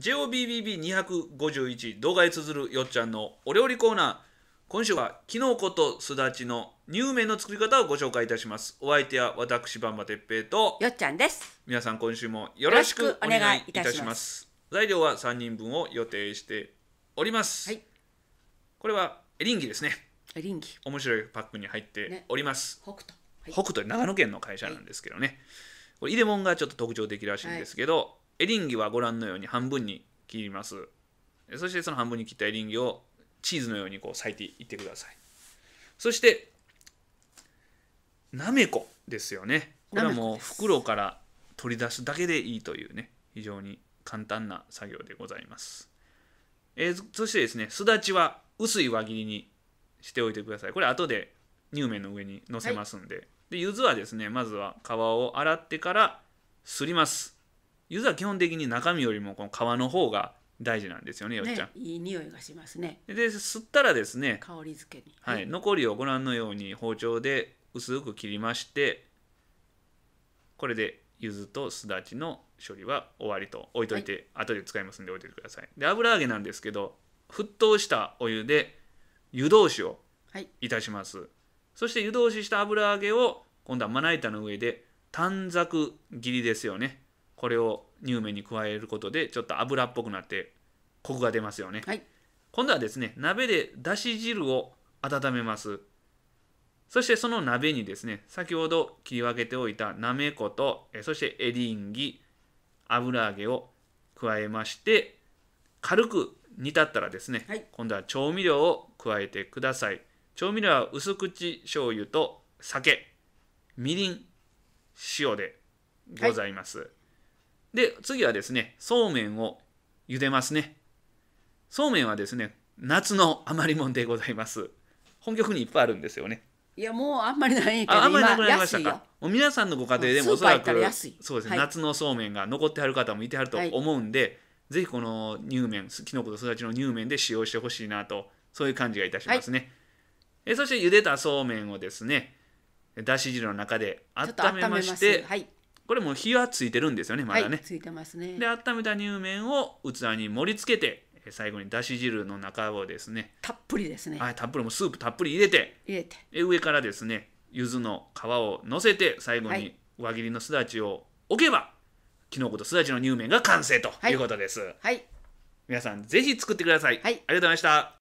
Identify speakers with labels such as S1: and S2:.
S1: JOBBB251 動画へ綴るよっちゃんのお料理コーナー今週はきのことすだちの乳麺の作り方をご紹介いたしますお相手は私ばんばてっぺいとよっちゃんです皆さん今週もよろしくお願いいたします材料は3人分を予定しております、はい、これはエリンギですねエリンギ面白いパックに入っております、ね、北斗、はい、北斗長野県の会社なんですけどね、はい、これ入れ物がちょっと特徴的らしいんですけど、エリンギはご覧のように半分に切りますそしてその半分に切ったエリンギをチーズのようにこう裂いていってくださいそしてなめこですよねこれはもう袋から取り出すだけでいいというね非常に簡単な作業でございます、えー、そしてですねすだちは薄い輪切りにしておいてくださいこれ後で乳麺の上にのせますんで、はい、で柚子はですねまずは皮を洗ってからすりますゆずは基本的に中身よりもこの皮の方が大事なんですよねよっちゃん、ね、いい匂いがしますねで吸ったらですね香り付けに、はい、はい、残りをご覧のように包丁で薄く切りましてこれでゆずとすだちの処理は終わりと置いといて、はい、後で使いますんで置いといてくださいで油揚げなんですけど沸騰したお湯で湯通しをいたします、はい、そして湯通しした油揚げを今度はまな板の上で短冊切りですよねこれを乳麺に加えることでちょっと油っぽくなってコクが出ますよね、はい、今度はですね鍋でだし汁を温めますそしてその鍋にですね先ほど切り分けておいたなめことそしてエリンギ油揚げを加えまして軽く煮立ったらですね、はい、今度は調味料を加えてください調味料は薄口醤油と酒みりん塩でございます、はいで、次はですね、そうめんを茹でますね。そうめんはですね、夏の余りもんでございます。本局にいっぱいあるんですよね。いや、もうあんまりないけど、ああんまりなくなりましたか。もう皆さんのご家庭でもおそらく、そうですね、はい、夏のそうめんが残ってはる方もいてはると思うんで、はい、ぜひこの乳麺、きのこと育ちの乳麺で使用してほしいなと、そういう感じがいたしますね。はい、えそして茹でたそうめんをですね、だし汁の中で温めまして、はい、これも火はついてるんですよねまだね、はい、ついてますねで温めた乳麺を器に盛り付けて最後にだし汁の中をですねたっぷりですねはいたっぷりもスープたっぷり入れて入れてで上からですね柚子の皮をのせて最後に輪切りのすだちを置けば、はい、きのことすだちの乳麺が完成ということです、はい、はい、皆さんぜひ作ってください、はい、ありがとうございました